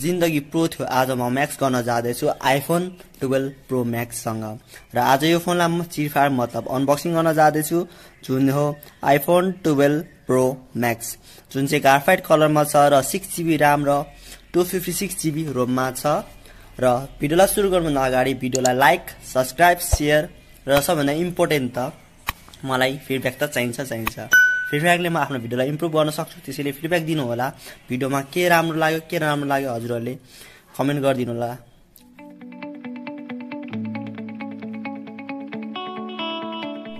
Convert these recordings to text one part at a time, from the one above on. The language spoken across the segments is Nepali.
जिन्दगी प्रो थियो आज म म्याक्स गर्न जाँदैछु आइफोन टुवेल्भ प्रो म्याक्ससँग र आज यो फोनलाई म चिरफार मतलब अनबक्सिङ गर्न जाँदैछु जुन हो आइफोन टुवेल्भ प्रो म्याक्स जुन चाहिँ कार्फाइट कलरमा छ र सिक्स जिबी ऱ्याम र टु फिफ्टी सिक्स जिबी रोममा छ र भिडियोलाई सुरु गर्नुभन्दा अगाडि भिडियोलाई लाइक सब्सक्राइब सेयर र सबभन्दा इम्पोर्टेन्ट त मलाई फिडब्याक त चाहिन्छ चाहिन्छ फिडब्याकले म आफ्नो भिडियोलाई इम्प्रुभ गर्न सक्छु त्यसैले फिडब्याक दिनुहोला भिडियोमा के राम्रो लाग्यो के राम्रो लाग्यो हजुरहरूले कमेन्ट गरिदिनु होला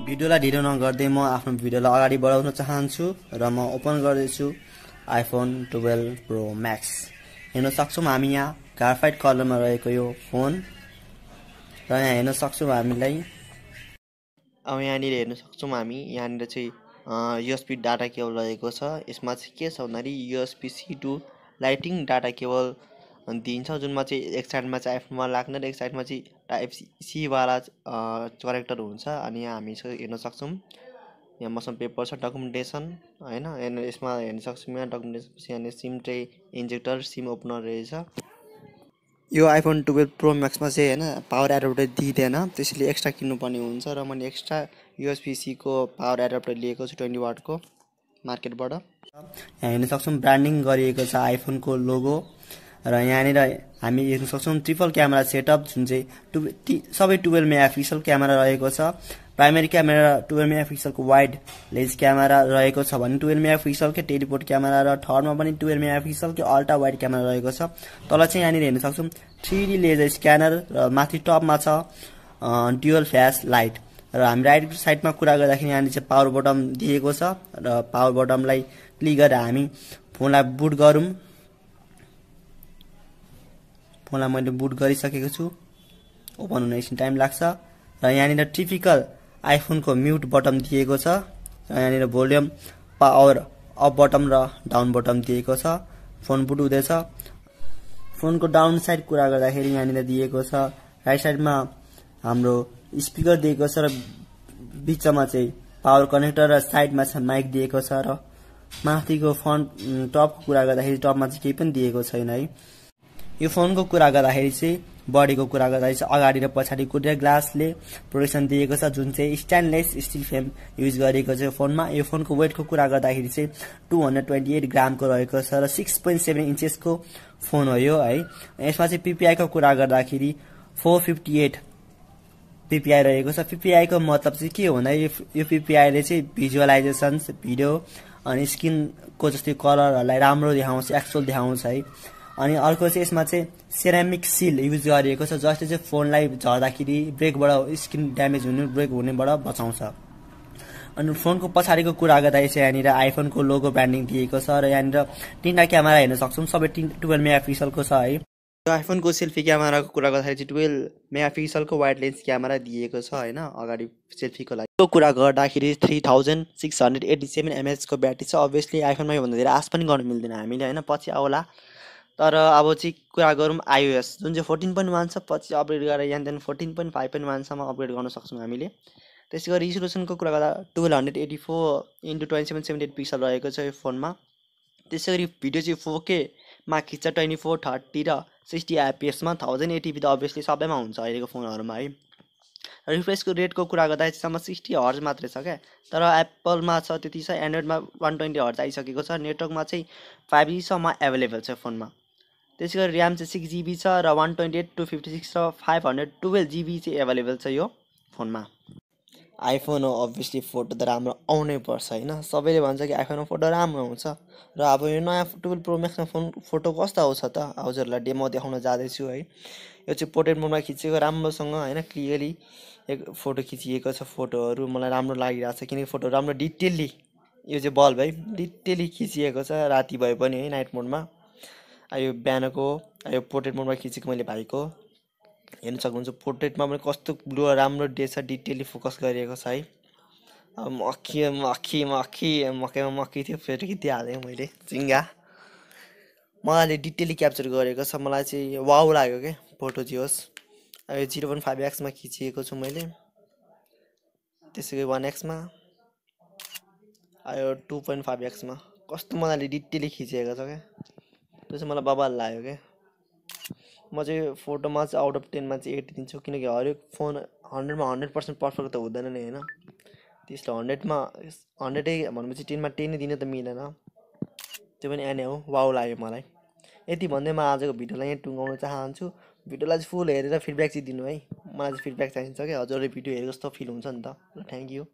भिडियोलाई ढिलो नगर्दै म आफ्नो भिडियोलाई अगाडि बढाउन चाहन्छु र म ओपन गर्दैछु आइफोन टुवेल्भ प्रो म्याक्स हेर्न सक्छौँ हामी यहाँ कार्फाइट कलरमा रहेको यो फोन र यहाँ हेर्न सक्छौँ हामीलाई अब यहाँनिर हेर्न सक्छौँ हामी यहाँनिर चाहिँ युएसपी डाटा केबल रहेको छ यसमा चाहिँ के छ भन्दाखेरि USB C to lightning data cable दिइन्छ जुनमा चाहिँ एक साइडमा चाहिँ एफमा लाग्ने र एक साइडमा चाहिँ टाइप सीवाला करेक्टर हुन्छ अनि यहाँ हामी हेर्न सक्छौँ यहाँ मसँग पेपर छ डकुमेन्टेसन होइन यसमा हेर्न सक्छौँ यहाँ डकुमेन्टेसन यहाँनिर SIM tray injector SIM opener रहेछ यो आइफोन टुवेल्भ प्रो म्याक्समा चाहिँ होइन पावर एडप्टर दिँदैन त्यसैले एक्स्ट्रा किन्नुपर्ने हुन्छ र मैले एक्स्ट्रा युएसपिसीको पावर एडप्टर लिएको छु ट्वेन्टी वाटको मार्केटबाट यहाँ हेर्न सक्छौँ ब्रान्डिङ गरिएको छ आइफोनको लोगो र यहाँनिर हामी हेर्न सक्छौँ ट्रिपल क्यामेरा सेटअप जुन चाहिँ टु सबै टुवेल्भ एफिसियल क्यामेरा रहेको छ प्राइमेरी क्यामेरा टुवेल्भ मेगा पिक्सलको वाइड लेन्स क्यामेरा रहेको छ भने टुवेल्भ मेगा पिक्सलकै टेलिपोर्ट क्यामेरा र थर्डमा पनि टुवेल्भ मेगा पिक्सलकै अल्ट्रा वाइड क्यामेरा रहेको छ तल चाहिँ यहाँनिर हेर्न सक्छौँ थ्री डी लेजर स्क्यानर र माथि टपमा छ डुअल फ्ल्यास लाइट र हामी राइट साइडमा कुरा गर्दाखेरि यहाँनिर चाहिँ पावर बटम दिएको छ र पावर बटमलाई क्लिक गरेर हामी फोनलाई बुट गरौँ फोनलाई मैले बुट गरिसकेको छु ओपन हुन एकछिन टाइम लाग्छ र यहाँनिर टिपिकल आइफोनको म्युट बटन दिएको छ यहाँनिर भोल्युम पावर अप बटम र डाउन बटम दिएको छ फोन बुट हुँदैछ फोनको डाउन साइड कुरा गर्दाखेरि यहाँनिर दिएको छ राइट साइडमा हाम्रो स्पिकर दिएको छ र बिचमा चाहिँ पावर कनेक्टर र साइडमा छ माइक दिएको छ र माथिको फोन टपको कुरा गर्दाखेरि टपमा चाहिँ केही पनि दिएको छैन है यो फोनको कुरा गर्दाखेरि चाहिँ बढेको कुरा गर्दैछ अगाडि र पछाडि कुरेर ग्लासले प्रोटेक्सन दिएको छ जुन चाहिँ स्टेनलेस स्टिल फ्रेम युज गरेको छ फोनमा यो फोनको वेटको कुरा गर्दाखेरि चाहिँ टु हन्ड्रेड ट्वेन्टी एट ग्रामको रहेको छ र सिक्स पोइन्ट सेभेन इन्चेसको फोन हो यो है यसमा चाहिँ पिपिआईको कुरा गर्दाखेरि फोर फिफ्टी एट पिपिआई रहेको छ पिपिआईको मतलब चाहिँ के हो भन्दा यो पिपिआईले चाहिँ भिजुअलाइजेसन्स भिडियो अनि स्किनको जस्तै कलरहरूलाई राम्रो देखाउँछ एक्चुअल देखाउँछ है अनि अर्को चाहिँ यसमा चाहिँ सेरामिक सिल युज गरिएको छ जसले चाहिँ फोनलाई झर्दाखेरि ब्रेकबाट स्क्रिन ड्यामेज हुने ब्रेक हुनेबाट बचाउँछ अनि फोनको पछाडिको कुरा गर्दा चाहिँ यहाँनिर आइफोनको लोगो ब्रान्डिङ दिएको छ र यहाँनिर तिनवटा क्यामेरा हेर्न सक्छौँ सबै तिन टुवेल्भ मेगा पिक्सलको छ है आइफोनको सेल्फी क्यामेराको कुरा गर्दाखेरि चाहिँ टुवेल्भ मेगा पिक्सलको वाइड लेन्स क्यामेरा दिएको छ होइन अगाडि सेल्फीको लागि त्यो कुरा गर्दाखेरि three thousand six hundred eighty seven एमएचको ब्याट्री छ अभियसली आइफोनमा योभन्दा धेरै आश पनि गर्नु मिल्दैन हामीले होइन पछि आउला तर अब चाहिँ कुरा गरौँ आइओएस जुन चाहिँ फोर्टिन पोइन्ट वान छ पछि अपग्रेड गरेर यहाँ then fourteen point five point वानसम्म अपग्रेड गर्न सक्छौँ हामीले त्यसै गरी रिसोल्युसनको कुरा गर्दा twelve hundred eighty four into twenty seven seventy eight pixel रहेको छ यो फोनमा त्यसै गरी भिडियो चाहिँ फोर केमा खिच्छ ट्वेन्टी फोर थर्टी र सिक्सटी आइपिएसमा थाउजन्ड एटिपी त अभियसली सबैमा हुन्छ अहिलेको फोनहरूमा है रिफ्रेसको रेटको कुरा गर्दा यतिसम्म सिक्सटी हर्ज मात्रै छ क्या तर एप्पलमा छ त्यति छ एन्ड्रोइडमा वान ट्वेन्टी हर्ज आइसकेको छ नेटवर्कमा चाहिँ फाइभ जीसम्म एभाइलेबल छ फोनमा त्यसै गरी ऱ्याम चाहिँ सिक्स जिबी छ र one twenty eight two fifty six छ फाइभ हन्ड्रेड टुवेल्भ जिबी चाहिँ एभाइलेबल छ यो फोनमा आइफोन हो अभियसली फोटो त राम्रो आउनै पर्छ होइन सबैले भन्छ कि आइफोनमा फोटो राम्रो हुन्छ र अब यो नयाँ टुवेल्भ प्रो म्याक्समा फोन फोटो कस्तो आउँछ त हजुरहरूलाई डेमो देखाउन जाँदैछु है यो चाहिँ पोर्ट्रेट मोडमा खिचेको राम्रोसँग होइन क्लियरली एक फोटो खिचिएको छ फोटोहरू मलाई राम्रो लागिरहेको छ किनकि फोटो राम्रो डिटेल्ली यो चाहिँ बल्ब है डिटेल्ली खिचिएको छ राति भए पनि है नाइट मोडमा यो बिहानको यो पोर्ट्रेट मोडमा खिचेको मैले भाइको हेर्न सक्नुहुन्छ पोर्ट्रेटमा पनि कस्तो ब्लु राम्रो डे छ डिटेली फोकस गरिएको छ है अब मक्खी मक्खी मक्खी मकैमा मक्खी थियो फेरि हालेँ मैले चिङ्गा मलाई डिटेली क्याप्चर गरेको छ मलाई चाहिँ वाउ लाग्यो क्या फोटो चाहिँ होस् यो जिरो पोइन्ट फाइभ एक्समा खिचिएको छु मैले त्यसै गरी वान एक्समा यो टु पोइन्ट फाइभ एक्समा कस्तो मजाले डिटेली खिचिएको छ क्या त्यसो मलाई बाबाले लाग्यो क्या म चाहिँ फोटोमा चाहिँ आउट अफ टेनमा चाहिँ एट दिन्छु किनकि हरेक फोन हन्ड्रेडमा हन्ड्रेड पर्सेन्ट पर्फेक्ट त हुँदैन नि होइन त्यसले हन्ड्रेडमा हन्ड्रेडै भनेपछि टेनमा टेनै दिनु त मिलेन त्यो पनि एने हो वाउ लाग्यो मलाई यति भन्दै म आजको भिडियोलाई यहाँ टुङ्गाउन चाहन्छु भिडियोलाई चाहिँ फुल हेरेर फिडब्याक चाहिँ दिनु है मलाई चाहिँ फिडब्याक चाहिन्छ कि हजुरले भिडियो हेरेको जस्तो फिल हुन्छ नि त ल थ्याङ्क यू